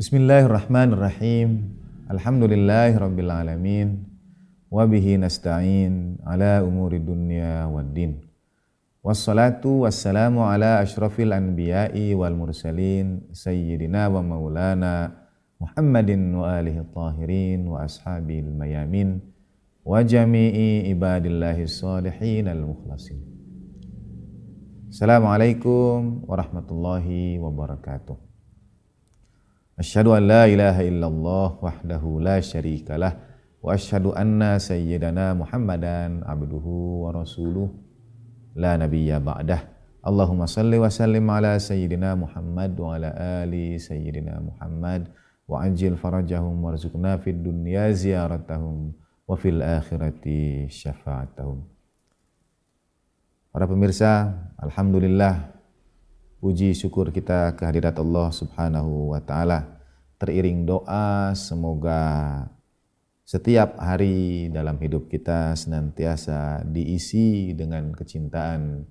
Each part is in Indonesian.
بسم الله الرحمن الرحيم الحمد لله رب العالمين وبه نستعين على أمور الدنيا والدين والصلاة والسلام على أشرف الأنبياء والمرسلين سيدنا ومولانا محمد وآله الطاهرين وأصحابه الميامين وجميع عباد الله الصالحين المخلصين السلام عليكم ورحمة الله وبركاته Asyhadu an la ilaha illallah wahdahu la syarikalah wa asyhadu anna sayyidana Muhammadan abduhu wa rasuluh la nabiyya ba'dah. Allahumma salli wa sallim ala sayyidina Muhammad wa ala ali sayyidina Muhammad wa ajil farajahum warzuqna fid dunya ziyaratahum wa fil akhirati syafaatahum. Para pemirsa, alhamdulillah puji syukur kita kehadirat Allah Subhanahu wa taala teriring doa semoga setiap hari dalam hidup kita senantiasa diisi dengan kecintaan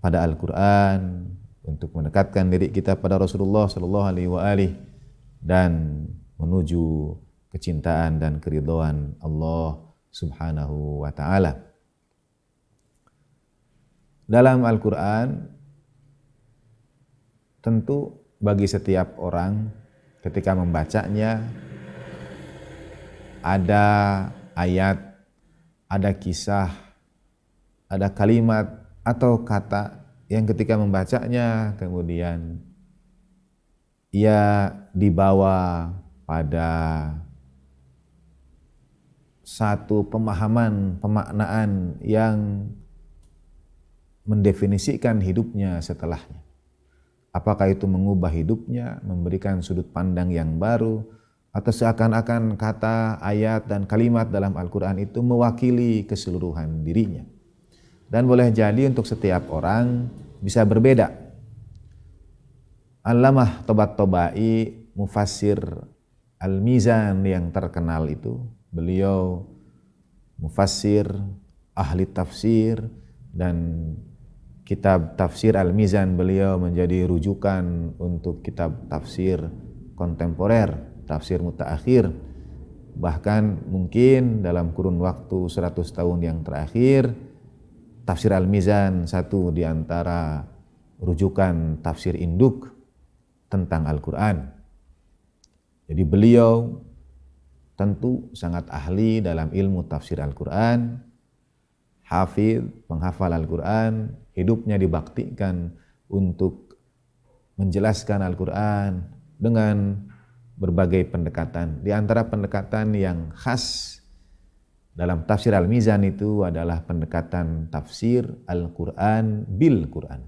pada Al-Qur'an untuk mendekatkan diri kita pada Rasulullah sallallahu alaihi wa alih dan menuju kecintaan dan keridhaan Allah Subhanahu wa taala. Dalam Al-Qur'an tentu bagi setiap orang ketika membacanya ada ayat, ada kisah, ada kalimat atau kata yang ketika membacanya kemudian ia dibawa pada satu pemahaman, pemaknaan yang mendefinisikan hidupnya setelahnya. Apakah itu mengubah hidupnya, memberikan sudut pandang yang baru, atau seakan-akan kata, ayat, dan kalimat dalam Al-Quran itu mewakili keseluruhan dirinya. Dan boleh jadi untuk setiap orang bisa berbeda. Alamah Tobat Tobai, Mufassir Al-Mizan yang terkenal itu, beliau mufassir, ahli tafsir, dan kitab tafsir Al-Mizan beliau menjadi rujukan untuk kitab tafsir kontemporer, tafsir mutaakhir. Bahkan mungkin dalam kurun waktu 100 tahun yang terakhir, tafsir Al-Mizan satu di antara rujukan tafsir induk tentang Al-Quran. Jadi beliau tentu sangat ahli dalam ilmu tafsir Al-Quran, hafid, penghafal Al-Quran, hidupnya dibaktikan untuk menjelaskan Al-Quran dengan berbagai pendekatan. Di antara pendekatan yang khas dalam tafsir Al-Mizan itu adalah pendekatan tafsir Al-Quran bil Quran.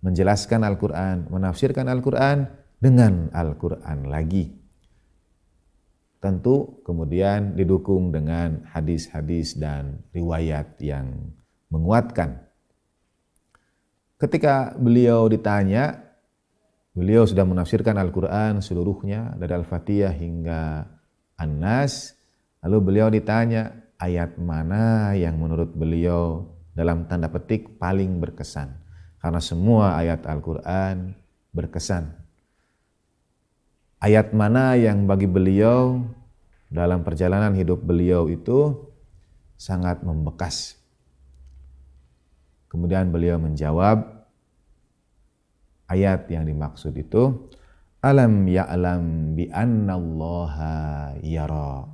Menjelaskan Al-Quran, menafsirkan Al-Quran dengan Al-Quran lagi. Tentu kemudian didukung dengan hadis-hadis dan riwayat yang menguatkan Ketika beliau ditanya, beliau sudah menafsirkan Al-Quran seluruhnya, dari Al-Fatihah hingga An-Nas. Lalu beliau ditanya, ayat mana yang menurut beliau dalam tanda petik paling berkesan? Karena semua ayat Al-Quran berkesan. Ayat mana yang bagi beliau dalam perjalanan hidup beliau itu sangat membekas, Kemudian beliau menjawab ayat yang dimaksud itu Alam ya'lam bi annallaha yara.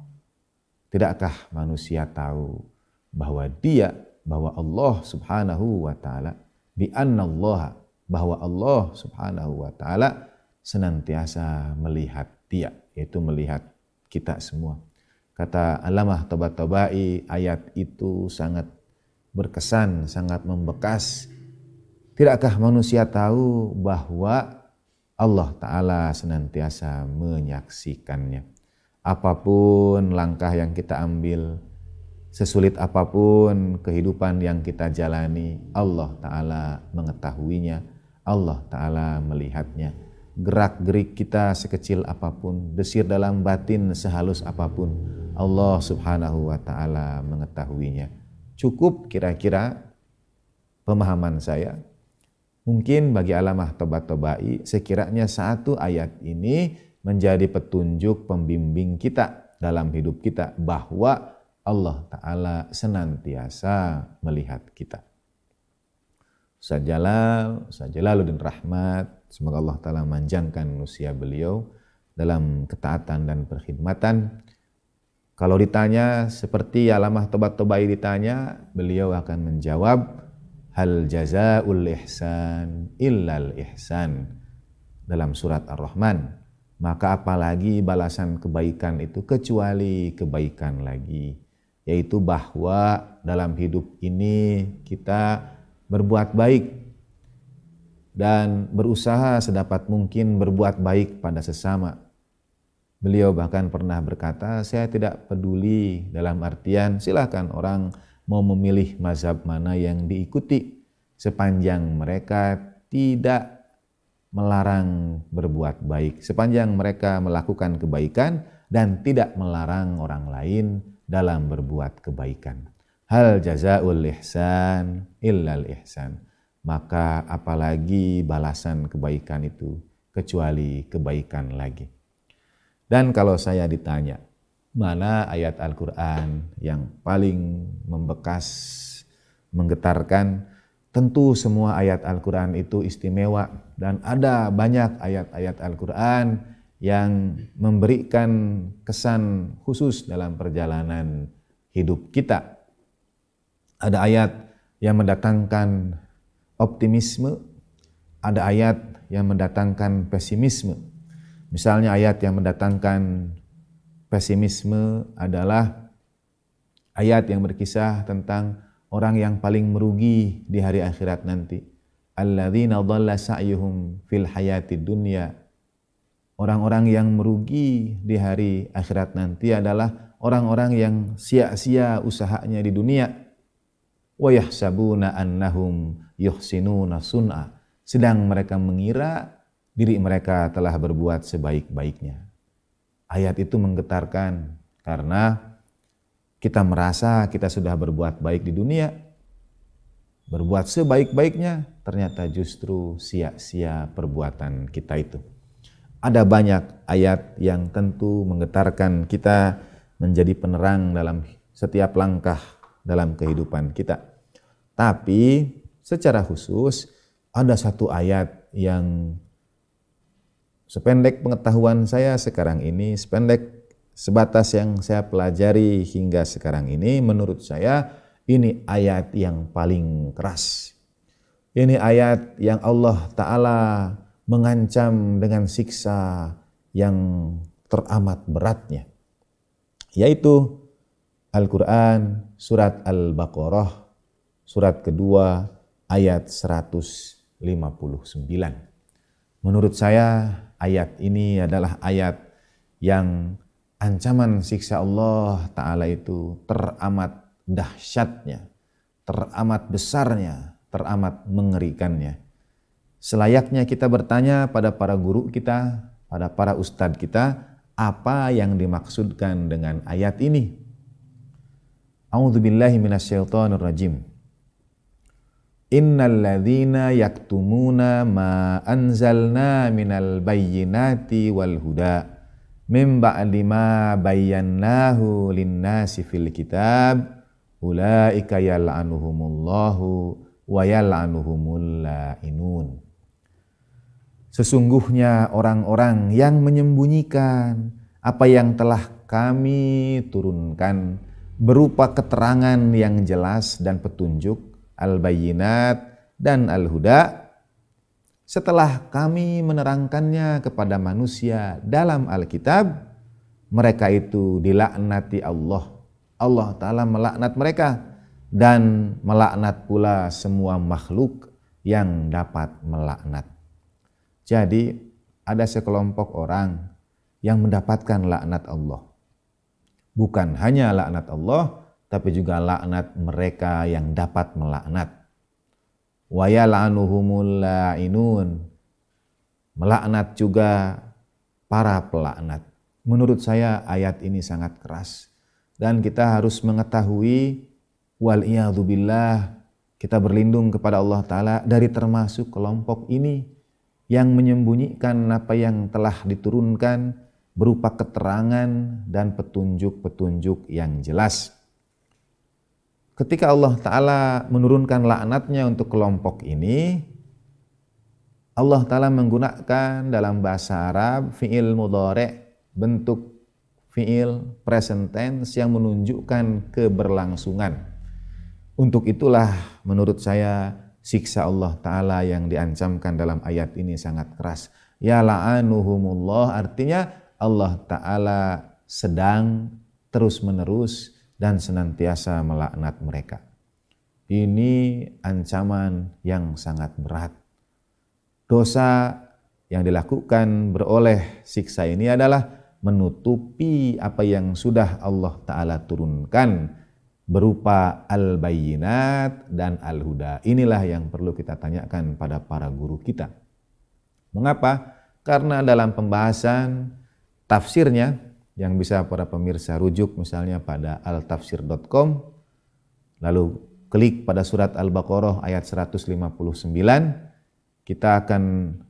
Tidakkah manusia tahu bahwa dia bahwa Allah Subhanahu wa taala bi annallaha bahwa Allah Subhanahu wa taala senantiasa melihat dia yaitu melihat kita semua. Kata Alamah Tobat Tobai ayat itu sangat berkesan, sangat membekas. Tidakkah manusia tahu bahwa Allah Ta'ala senantiasa menyaksikannya. Apapun langkah yang kita ambil, sesulit apapun kehidupan yang kita jalani, Allah Ta'ala mengetahuinya, Allah Ta'ala melihatnya. Gerak-gerik kita sekecil apapun, desir dalam batin sehalus apapun, Allah Subhanahu wa Ta'ala mengetahuinya. Cukup kira-kira pemahaman saya. Mungkin bagi alamah tobat-tobai sekiranya satu ayat ini menjadi petunjuk pembimbing kita dalam hidup kita bahwa Allah Ta'ala senantiasa melihat kita. Ustaz Jalal, Ustaz Jalaluddin Rahmat, semoga Allah Ta'ala manjangkan usia beliau dalam ketaatan dan perkhidmatan kalau ditanya seperti alamah tobat-tobai ditanya, beliau akan menjawab hal jazaul ihsan illal ihsan dalam surat Ar-Rahman. Maka apalagi balasan kebaikan itu kecuali kebaikan lagi, yaitu bahwa dalam hidup ini kita berbuat baik dan berusaha sedapat mungkin berbuat baik pada sesama Beliau bahkan pernah berkata, saya tidak peduli dalam artian silahkan orang mau memilih mazhab mana yang diikuti sepanjang mereka tidak melarang berbuat baik, sepanjang mereka melakukan kebaikan dan tidak melarang orang lain dalam berbuat kebaikan. Hal jazaul ihsan illal ihsan. Maka apalagi balasan kebaikan itu kecuali kebaikan lagi. Dan kalau saya ditanya, mana ayat Al-Quran yang paling membekas, menggetarkan, tentu semua ayat Al-Quran itu istimewa dan ada banyak ayat-ayat Al-Quran yang memberikan kesan khusus dalam perjalanan hidup kita. Ada ayat yang mendatangkan optimisme, ada ayat yang mendatangkan pesimisme. Misalnya ayat yang mendatangkan pesimisme adalah ayat yang berkisah tentang orang yang paling merugi di hari akhirat nanti. Alladzina dhalla sa'yuhum fil hayati dunya. Orang-orang yang merugi di hari akhirat nanti adalah orang-orang yang sia-sia usahanya di dunia. Wa yahsabuna annahum yuhsinuna sun'a. Sedang mereka mengira diri mereka telah berbuat sebaik-baiknya. Ayat itu menggetarkan karena kita merasa kita sudah berbuat baik di dunia, berbuat sebaik-baiknya, ternyata justru sia-sia perbuatan kita itu. Ada banyak ayat yang tentu menggetarkan kita menjadi penerang dalam setiap langkah dalam kehidupan kita. Tapi secara khusus ada satu ayat yang sependek pengetahuan saya sekarang ini, sependek sebatas yang saya pelajari hingga sekarang ini, menurut saya ini ayat yang paling keras. Ini ayat yang Allah Ta'ala mengancam dengan siksa yang teramat beratnya. Yaitu Al-Quran Surat Al-Baqarah Surat kedua ayat 159. Menurut saya ayat ini adalah ayat yang ancaman siksa Allah Ta'ala itu teramat dahsyatnya, teramat besarnya, teramat mengerikannya. Selayaknya kita bertanya pada para guru kita, pada para ustadz kita, apa yang dimaksudkan dengan ayat ini? A'udzubillahiminasyaitonirrajim. rajim. Innalladzina yaktumuna ma anzalna minal bayyinati wal huda min ba'di ma bayyannahu linnasi fil kitab ulaika yal'anuhumullahu wa yal'anuhumul la'inun. Sesungguhnya orang-orang yang menyembunyikan apa yang telah kami turunkan berupa keterangan yang jelas dan petunjuk al-bayyinat dan al-huda setelah kami menerangkannya kepada manusia dalam Alkitab mereka itu dilaknati Allah Allah taala melaknat mereka dan melaknat pula semua makhluk yang dapat melaknat jadi ada sekelompok orang yang mendapatkan laknat Allah bukan hanya laknat Allah tapi juga laknat mereka yang dapat melaknat. Melaknat juga para pelaknat. Menurut saya ayat ini sangat keras dan kita harus mengetahui wal iyadzubillah kita berlindung kepada Allah taala dari termasuk kelompok ini yang menyembunyikan apa yang telah diturunkan berupa keterangan dan petunjuk-petunjuk yang jelas ketika Allah Ta'ala menurunkan laknatnya untuk kelompok ini, Allah Ta'ala menggunakan dalam bahasa Arab fi'il mudore, bentuk fi'il present tense yang menunjukkan keberlangsungan. Untuk itulah menurut saya siksa Allah Ta'ala yang diancamkan dalam ayat ini sangat keras. Ya la'anuhumullah artinya Allah Ta'ala sedang terus menerus dan senantiasa melaknat mereka. Ini ancaman yang sangat berat. Dosa yang dilakukan beroleh siksa ini adalah menutupi apa yang sudah Allah Ta'ala turunkan berupa al-bayinat dan al-huda. Inilah yang perlu kita tanyakan pada para guru kita. Mengapa? Karena dalam pembahasan tafsirnya yang bisa para pemirsa rujuk misalnya pada altafsir.com lalu klik pada surat Al-Baqarah ayat 159 kita akan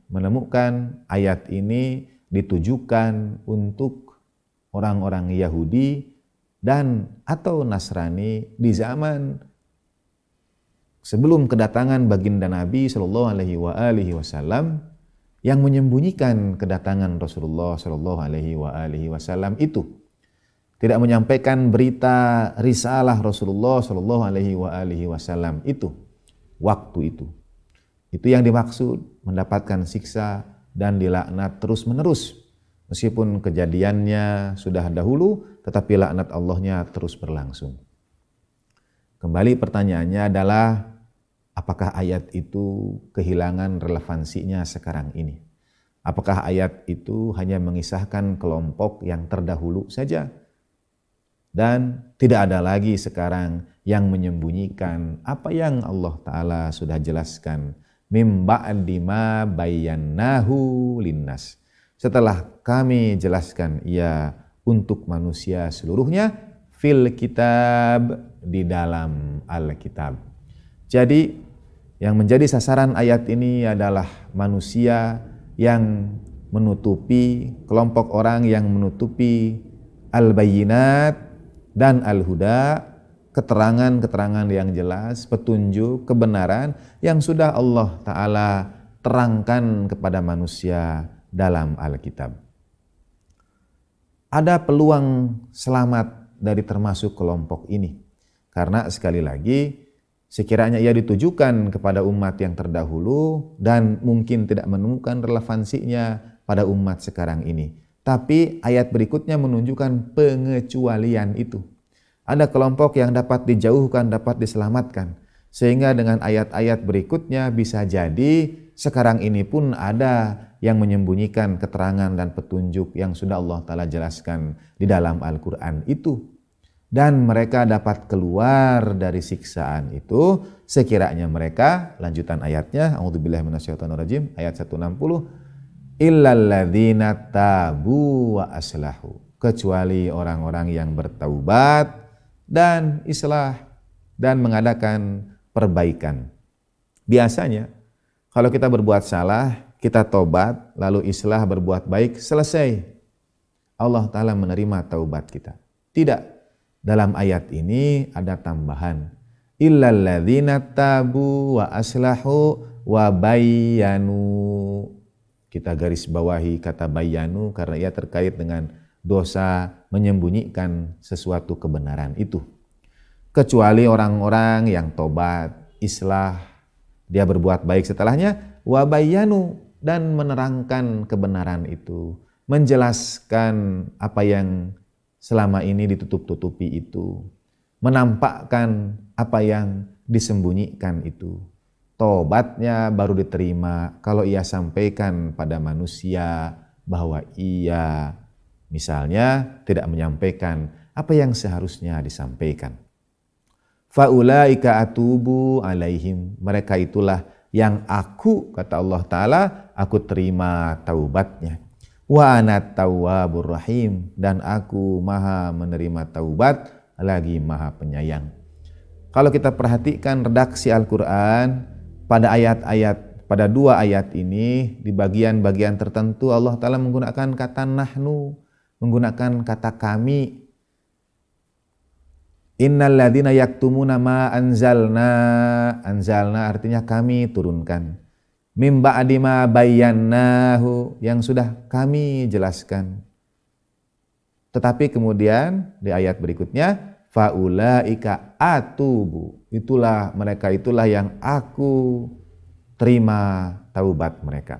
menemukan ayat ini ditujukan untuk orang-orang Yahudi dan atau Nasrani di zaman sebelum kedatangan baginda Nabi Shallallahu alaihi wasallam yang menyembunyikan kedatangan Rasulullah Shallallahu Alaihi Wasallam itu tidak menyampaikan berita risalah Rasulullah Shallallahu Alaihi Wasallam itu waktu itu itu yang dimaksud mendapatkan siksa dan dilaknat terus menerus meskipun kejadiannya sudah dahulu tetapi laknat Allahnya terus berlangsung kembali pertanyaannya adalah apakah ayat itu kehilangan relevansinya sekarang ini? Apakah ayat itu hanya mengisahkan kelompok yang terdahulu saja? Dan tidak ada lagi sekarang yang menyembunyikan apa yang Allah Ta'ala sudah jelaskan. Mimba'dima bayannahu linnas. Setelah kami jelaskan ia untuk manusia seluruhnya fil kitab di dalam Alkitab. Jadi yang menjadi sasaran ayat ini adalah manusia yang menutupi kelompok orang yang menutupi al-bayyinat dan al-huda, keterangan-keterangan yang jelas, petunjuk, kebenaran yang sudah Allah taala terangkan kepada manusia dalam Alkitab. Ada peluang selamat dari termasuk kelompok ini. Karena sekali lagi Sekiranya ia ditujukan kepada umat yang terdahulu dan mungkin tidak menemukan relevansinya pada umat sekarang ini. Tapi ayat berikutnya menunjukkan pengecualian itu. Ada kelompok yang dapat dijauhkan, dapat diselamatkan. Sehingga dengan ayat-ayat berikutnya bisa jadi sekarang ini pun ada yang menyembunyikan keterangan dan petunjuk yang sudah Allah Ta'ala jelaskan di dalam Al-Quran itu dan mereka dapat keluar dari siksaan itu sekiranya mereka lanjutan ayatnya auzubillahi minasyaitonirrajim ayat 160 illalladzina tabu wa aslahu kecuali orang-orang yang bertaubat dan islah dan mengadakan perbaikan. Biasanya kalau kita berbuat salah, kita tobat, lalu islah berbuat baik, selesai. Allah Ta'ala menerima taubat kita. Tidak, dalam ayat ini ada tambahan illalladzina tabu wa aslahu wa bayyanu. Kita garis bawahi kata bayanu karena ia terkait dengan dosa menyembunyikan sesuatu kebenaran itu. Kecuali orang-orang yang tobat, islah, dia berbuat baik setelahnya, wa bayyanu dan menerangkan kebenaran itu, menjelaskan apa yang selama ini ditutup-tutupi itu, menampakkan apa yang disembunyikan itu. Tobatnya baru diterima kalau ia sampaikan pada manusia bahwa ia misalnya tidak menyampaikan apa yang seharusnya disampaikan. Faulaika atubu alaihim. Mereka itulah yang aku kata Allah Ta'ala aku terima taubatnya. Wa anat tawabur rahim dan aku maha menerima taubat lagi maha penyayang. Kalau kita perhatikan redaksi Al-Qur'an pada ayat-ayat pada dua ayat ini di bagian-bagian tertentu Allah taala menggunakan kata nahnu, menggunakan kata kami. Innal ladina yaktumuna ma anzalna. Anzalna artinya kami turunkan mimba adima bayanahu yang sudah kami jelaskan. Tetapi kemudian di ayat berikutnya faulaika atubu. Itulah mereka itulah yang aku terima taubat mereka.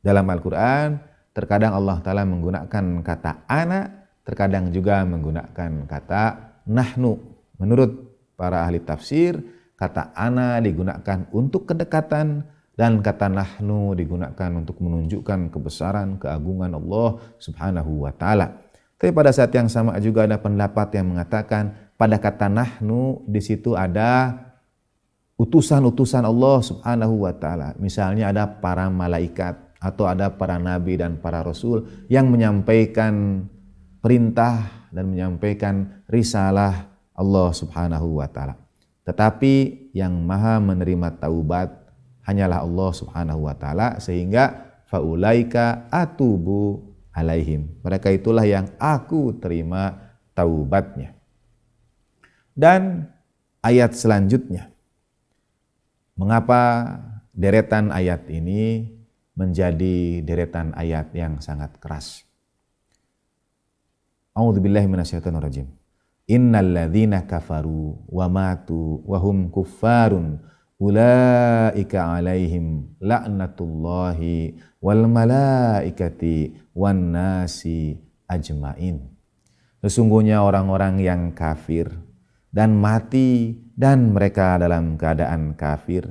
Dalam Al-Qur'an terkadang Allah taala menggunakan kata anak, terkadang juga menggunakan kata nahnu. Menurut para ahli tafsir, kata ana digunakan untuk kedekatan dan kata nahnu digunakan untuk menunjukkan kebesaran, keagungan Allah subhanahu wa ta'ala. Tapi pada saat yang sama juga ada pendapat yang mengatakan pada kata nahnu di situ ada utusan-utusan Allah subhanahu wa ta'ala. Misalnya ada para malaikat atau ada para nabi dan para rasul yang menyampaikan perintah dan menyampaikan risalah Allah subhanahu wa ta'ala. Tetapi yang maha menerima taubat hanyalah Allah Subhanahu wa taala sehingga faulaika atubu alaihim. Mereka itulah yang aku terima taubatnya. Dan ayat selanjutnya. Mengapa deretan ayat ini menjadi deretan ayat yang sangat keras? A'udzubillahi minasyaitonirrajim. Innal ladzina kafaru wa matu wa hum kuffarun ulaika alaihim laknatullahi wal malaikati wan nasi ajmain. Sesungguhnya orang-orang yang kafir dan mati dan mereka dalam keadaan kafir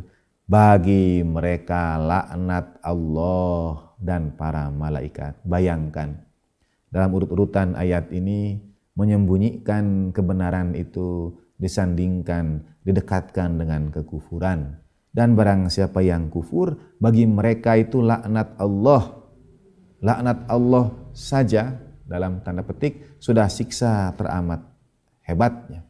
bagi mereka laknat Allah dan para malaikat. Bayangkan dalam urut-urutan ayat ini menyembunyikan kebenaran itu disandingkan didekatkan dengan kekufuran. Dan barang siapa yang kufur, bagi mereka itu laknat Allah. Laknat Allah saja dalam tanda petik sudah siksa teramat hebatnya.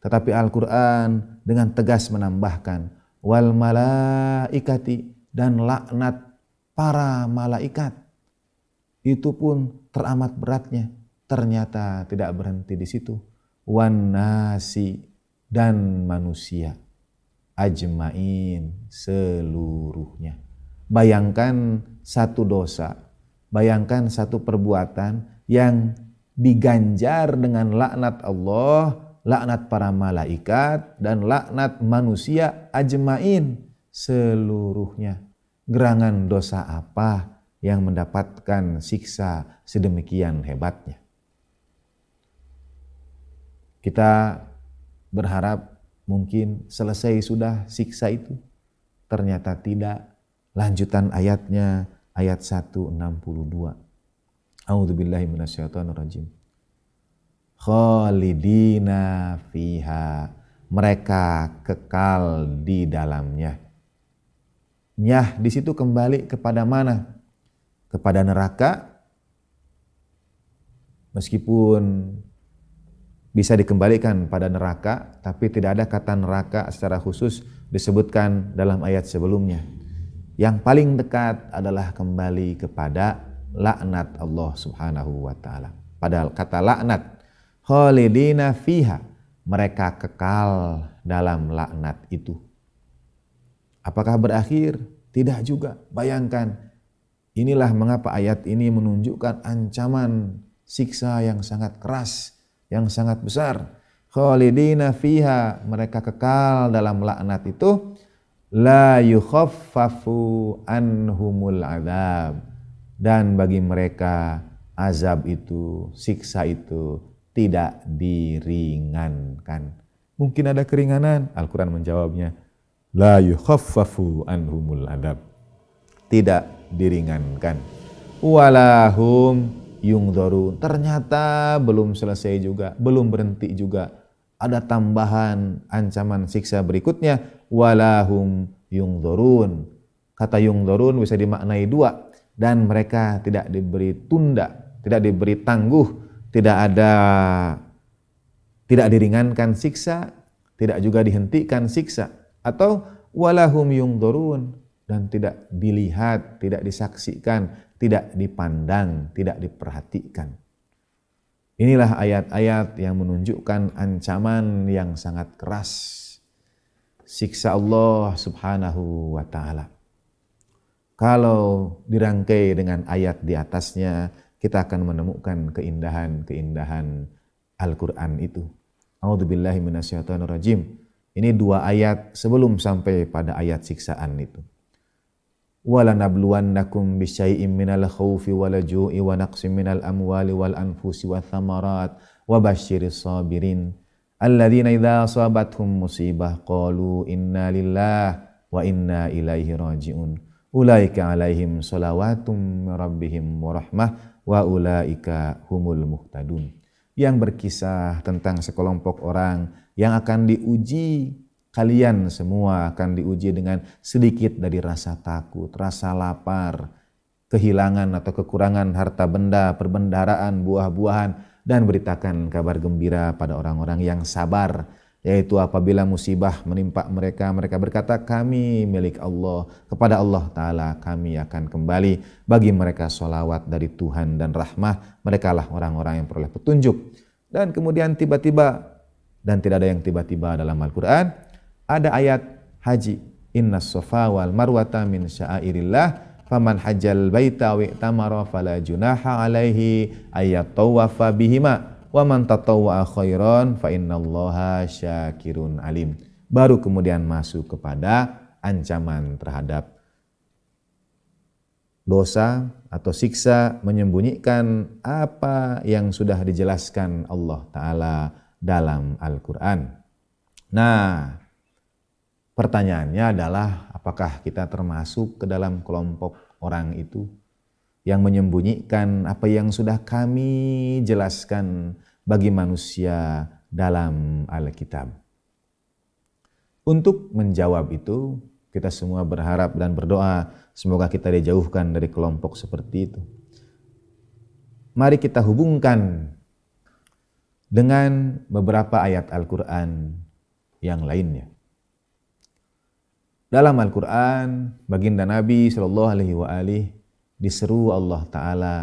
Tetapi Al-Quran dengan tegas menambahkan, wal malaikati dan laknat para malaikat. Itu pun teramat beratnya. Ternyata tidak berhenti di situ. Wan nasi dan manusia ajmain seluruhnya. Bayangkan satu dosa, bayangkan satu perbuatan yang diganjar dengan laknat Allah, laknat para malaikat dan laknat manusia ajmain seluruhnya. Gerangan dosa apa yang mendapatkan siksa sedemikian hebatnya? Kita berharap mungkin selesai sudah siksa itu. Ternyata tidak. Lanjutan ayatnya ayat 162. A'udzubillahi minasyaitonirrajim. Khalidina fiha. Mereka kekal di dalamnya. Nyah di situ kembali kepada mana? Kepada neraka. Meskipun bisa dikembalikan pada neraka, tapi tidak ada kata neraka secara khusus disebutkan dalam ayat sebelumnya. Yang paling dekat adalah kembali kepada laknat Allah Subhanahu wa taala. Padahal kata laknat khalidina fiha, mereka kekal dalam laknat itu. Apakah berakhir? Tidak juga. Bayangkan inilah mengapa ayat ini menunjukkan ancaman siksa yang sangat keras yang sangat besar. Khalidina fiha, mereka kekal dalam laknat itu la yukhaffafu anhumul azab dan bagi mereka azab itu, siksa itu tidak diringankan. Mungkin ada keringanan, Al-Qur'an menjawabnya la yukhaffafu anhumul adab. Tidak diringankan. Walahum yungdoru. Ternyata belum selesai juga, belum berhenti juga. Ada tambahan ancaman siksa berikutnya. Walahum Dorun. Kata Dorun bisa dimaknai dua. Dan mereka tidak diberi tunda, tidak diberi tangguh, tidak ada tidak diringankan siksa, tidak juga dihentikan siksa. Atau walahum Dorun dan tidak dilihat, tidak disaksikan, tidak dipandang, tidak diperhatikan. Inilah ayat-ayat yang menunjukkan ancaman yang sangat keras. Siksa Allah subhanahu wa ta'ala. Kalau dirangkai dengan ayat di atasnya, kita akan menemukan keindahan-keindahan Al-Quran itu. rajim. Ini dua ayat sebelum sampai pada ayat siksaan itu wala nabluwannakum bisyai'im minal khawfi wala ju'i wa naqsim minal amwali wal anfusi wa thamarat wa basyiris sabirin alladzina idza asabathum musibah qalu inna lillah wa inna ilaihi raji'un ulaika alaihim salawatum rabbihim wa rahmah wa ulaika humul muhtadun yang berkisah tentang sekelompok orang yang akan diuji Kalian semua akan diuji dengan sedikit dari rasa takut, rasa lapar, kehilangan atau kekurangan harta benda, perbendaraan, buah-buahan, dan beritakan kabar gembira pada orang-orang yang sabar, yaitu apabila musibah menimpa mereka, mereka berkata, kami milik Allah, kepada Allah Ta'ala kami akan kembali. Bagi mereka solawat dari Tuhan dan rahmah, merekalah orang-orang yang peroleh petunjuk. Dan kemudian tiba-tiba, dan tidak ada yang tiba-tiba dalam Al-Quran, ada ayat haji. Inna sofa wal marwata min sya'irillah faman hajjal baita wa tamara fala junaha alaihi ayat tawafa bihima wa man tatawwa khairan fa innallaha syakirun alim. Baru kemudian masuk kepada ancaman terhadap dosa atau siksa menyembunyikan apa yang sudah dijelaskan Allah Ta'ala dalam Al-Quran. Nah, Pertanyaannya adalah apakah kita termasuk ke dalam kelompok orang itu yang menyembunyikan apa yang sudah kami jelaskan bagi manusia dalam Alkitab. Untuk menjawab itu, kita semua berharap dan berdoa semoga kita dijauhkan dari kelompok seperti itu. Mari kita hubungkan dengan beberapa ayat Al-Quran yang lainnya. Dalam Al-Quran, baginda Nabi Shallallahu Alaihi Wasallam diseru Allah Taala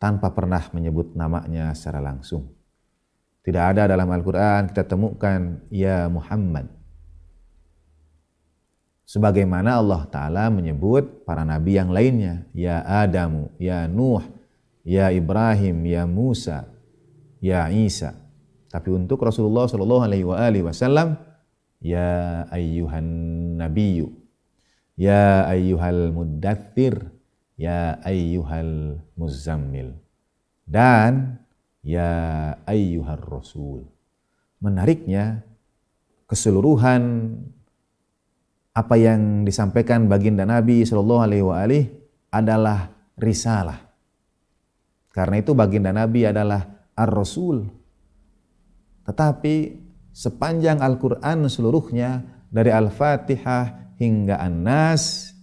tanpa pernah menyebut namanya secara langsung. Tidak ada dalam Al-Quran kita temukan ya Muhammad. Sebagaimana Allah Ta'ala menyebut para nabi yang lainnya. Ya Adam, ya Nuh, ya Ibrahim, ya Musa, ya Isa. Tapi untuk Rasulullah Shallallahu Alaihi Wasallam Ya ayyuhan nabiyyu. Ya ayyuhal muddathir. Ya ayyuhal muzammil. Dan ya ayyuhal rasul. Menariknya keseluruhan apa yang disampaikan baginda Nabi Shallallahu Alaihi Wasallam adalah risalah. Karena itu baginda Nabi adalah ar-rasul. Tetapi sepanjang Al-Quran seluruhnya dari Al-Fatihah hingga An-Nas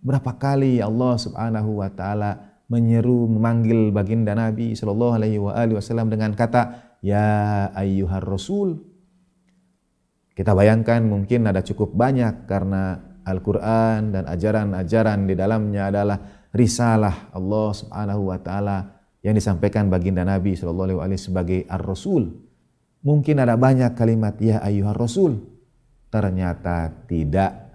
berapa kali Allah subhanahu wa ta'ala menyeru memanggil baginda Nabi sallallahu Alaihi Wasallam dengan kata ya ayyuhar rasul kita bayangkan mungkin ada cukup banyak karena Al-Quran dan ajaran-ajaran di dalamnya adalah risalah Allah subhanahu wa ta'ala yang disampaikan baginda Nabi sallallahu Alaihi Wasallam sebagai ar-rasul Mungkin ada banyak kalimat ya ayuhar rasul. Ternyata tidak.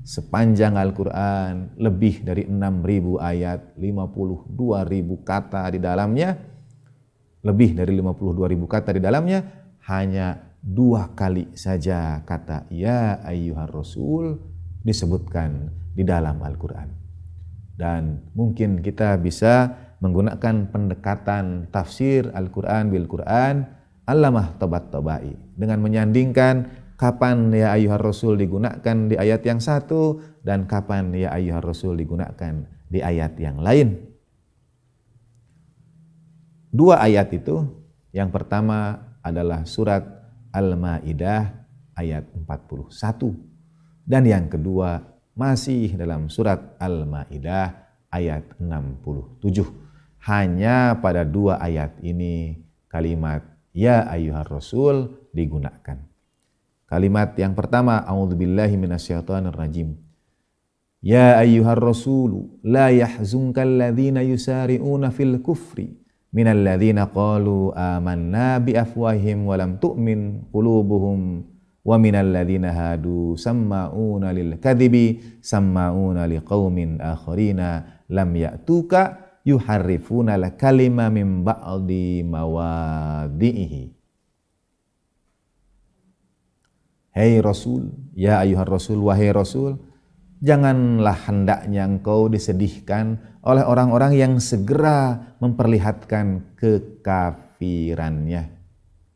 Sepanjang Al-Quran lebih dari 6.000 ayat, 52.000 kata di dalamnya. Lebih dari 52.000 kata di dalamnya. Hanya dua kali saja kata ya ayuhar rasul disebutkan di dalam Al-Quran. Dan mungkin kita bisa menggunakan pendekatan tafsir Al-Quran bil-Quran Allamah tobat tobai dengan menyandingkan kapan ya ayuhar rasul digunakan di ayat yang satu dan kapan ya ayuhar rasul digunakan di ayat yang lain. Dua ayat itu, yang pertama adalah surat Al-Maidah ayat 41 dan yang kedua masih dalam surat Al-Maidah ayat 67. Hanya pada dua ayat ini kalimat ya ayuhar rasul digunakan. Kalimat yang pertama, a'udzubillahi minasyaitonir rajim. Ya ayyuhar rasul, la yahzunkal ladzina yusari'una fil kufri minal ladzina qalu amanna bi afwahihim wa lam tu'min qulubuhum wa minal ladzina hadu samma'una lil kadhibi samma'una liqaumin akharina lam ya'tuka yuharrifuna la kalima min ba'di mawadi'ihi Hei Rasul, ya ayuhan Rasul, wahai Rasul, janganlah hendaknya engkau disedihkan oleh orang-orang yang segera memperlihatkan kekafirannya.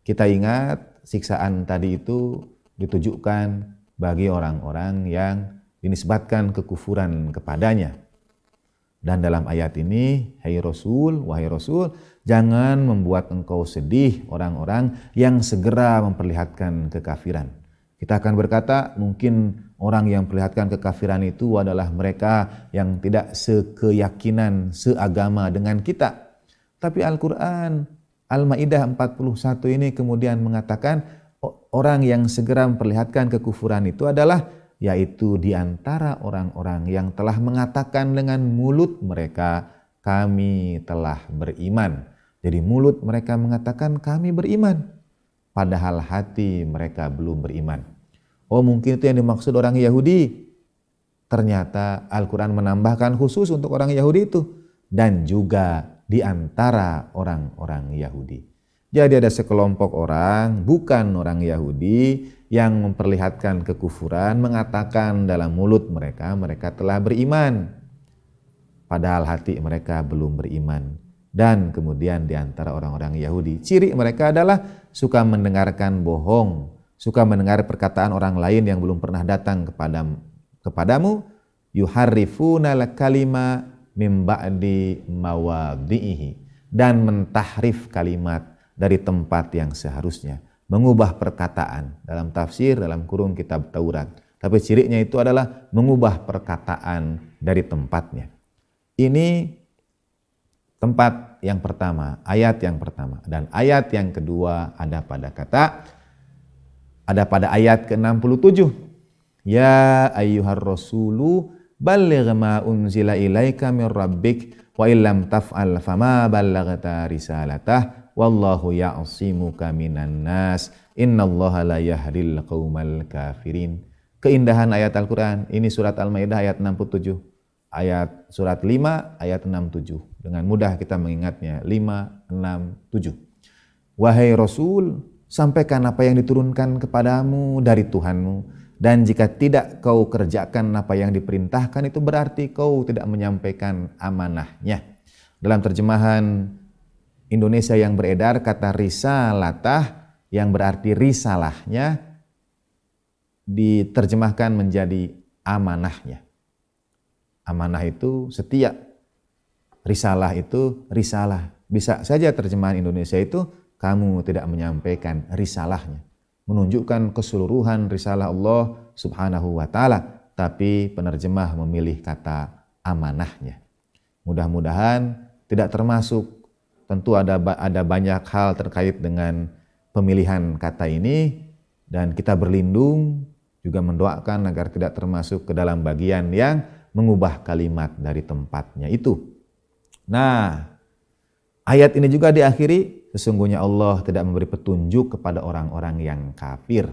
Kita ingat siksaan tadi itu ditujukan bagi orang-orang yang dinisbatkan kekufuran kepadanya. Dan dalam ayat ini, hai hey Rasul, wahai Rasul, jangan membuat engkau sedih orang-orang yang segera memperlihatkan kekafiran. Kita akan berkata, mungkin orang yang perlihatkan kekafiran itu adalah mereka yang tidak sekeyakinan, seagama dengan kita. Tapi Al-Quran, Al-Ma'idah 41 ini kemudian mengatakan, orang yang segera memperlihatkan kekufuran itu adalah yaitu di antara orang-orang yang telah mengatakan dengan mulut mereka, "Kami telah beriman." Jadi, mulut mereka mengatakan, "Kami beriman," padahal hati mereka belum beriman. Oh, mungkin itu yang dimaksud orang Yahudi. Ternyata Al-Quran menambahkan khusus untuk orang Yahudi itu, dan juga di antara orang-orang Yahudi. Jadi ada sekelompok orang, bukan orang Yahudi, yang memperlihatkan kekufuran, mengatakan dalam mulut mereka, mereka telah beriman. Padahal hati mereka belum beriman. Dan kemudian di antara orang-orang Yahudi, ciri mereka adalah suka mendengarkan bohong, suka mendengar perkataan orang lain yang belum pernah datang kepada kepadamu, yuharifuna kalima mim ba'di dan mentahrif kalimat dari tempat yang seharusnya. Mengubah perkataan dalam tafsir, dalam kurung kitab Taurat. Tapi cirinya itu adalah mengubah perkataan dari tempatnya. Ini tempat yang pertama, ayat yang pertama. Dan ayat yang kedua ada pada kata, ada pada ayat ke-67. Ya ayyuhar rasulu balligh ma unzila ilaika min rabbik wa illam taf'al fama risalatah wallahu ya'simuka minan nas innallaha la yahdil qaumal kafirin keindahan ayat Al-Qur'an ini surat Al-Maidah ayat 67 ayat surat 5 ayat 67 dengan mudah kita mengingatnya 5 6 7 wahai rasul sampaikan apa yang diturunkan kepadamu dari Tuhanmu dan jika tidak kau kerjakan apa yang diperintahkan itu berarti kau tidak menyampaikan amanahnya dalam terjemahan Indonesia yang beredar kata risalatah yang berarti risalahnya diterjemahkan menjadi amanahnya. Amanah itu setia. Risalah itu risalah. Bisa saja terjemahan Indonesia itu kamu tidak menyampaikan risalahnya. Menunjukkan keseluruhan risalah Allah subhanahu wa ta'ala. Tapi penerjemah memilih kata amanahnya. Mudah-mudahan tidak termasuk tentu ada ada banyak hal terkait dengan pemilihan kata ini dan kita berlindung juga mendoakan agar tidak termasuk ke dalam bagian yang mengubah kalimat dari tempatnya itu. Nah, ayat ini juga diakhiri sesungguhnya Allah tidak memberi petunjuk kepada orang-orang yang kafir.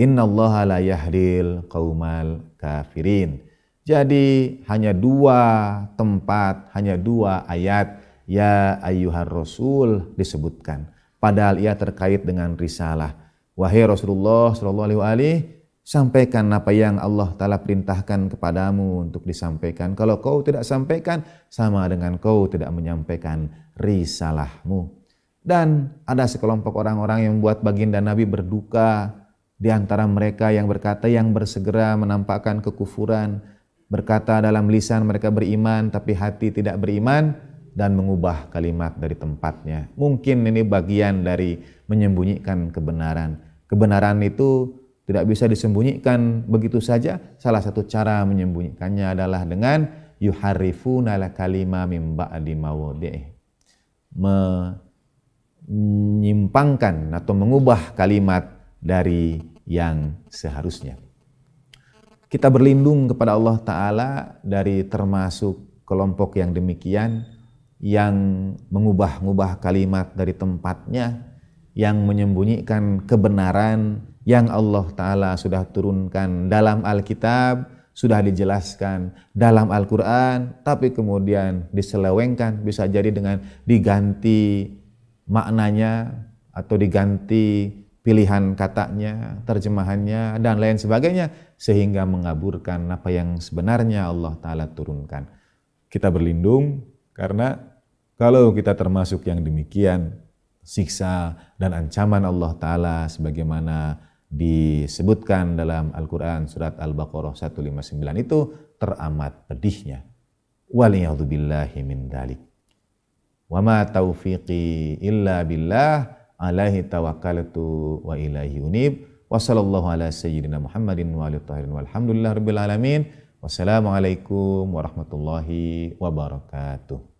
Inna Allah la yahdil qaumal kafirin. Jadi hanya dua tempat, hanya dua ayat ya ayyuhar rasul disebutkan. Padahal ia terkait dengan risalah. Wahai Rasulullah sallallahu alaihi sampaikan apa yang Allah taala perintahkan kepadamu untuk disampaikan. Kalau kau tidak sampaikan sama dengan kau tidak menyampaikan risalahmu. Dan ada sekelompok orang-orang yang membuat baginda Nabi berduka di antara mereka yang berkata yang bersegera menampakkan kekufuran, berkata dalam lisan mereka beriman tapi hati tidak beriman, dan mengubah kalimat dari tempatnya. Mungkin ini bagian dari menyembunyikan kebenaran. Kebenaran itu tidak bisa disembunyikan begitu saja. Salah satu cara menyembunyikannya adalah dengan yuharifuna la kalima mim ba'di menyimpangkan atau mengubah kalimat dari yang seharusnya. Kita berlindung kepada Allah Ta'ala dari termasuk kelompok yang demikian, yang mengubah-ubah kalimat dari tempatnya, yang menyembunyikan kebenaran yang Allah Ta'ala sudah turunkan dalam Alkitab, sudah dijelaskan dalam Al-Quran, tapi kemudian diselewengkan, bisa jadi dengan diganti maknanya atau diganti pilihan katanya, terjemahannya, dan lain sebagainya, sehingga mengaburkan apa yang sebenarnya Allah Ta'ala turunkan. Kita berlindung karena kalau kita termasuk yang demikian, siksa dan ancaman Allah Ta'ala sebagaimana disebutkan dalam Al-Quran surat Al-Baqarah 159 itu teramat pedihnya. Waliyahdubillahi min dalik. Wa ma taufiqi illa billah alaihi tawakkaltu wa ilaihi unib. Wassalamualaikum ala sayyidina Muhammadin wa alihi tahirin walhamdulillah rabbil alamin. Wassalamualaikum warahmatullahi wabarakatuh.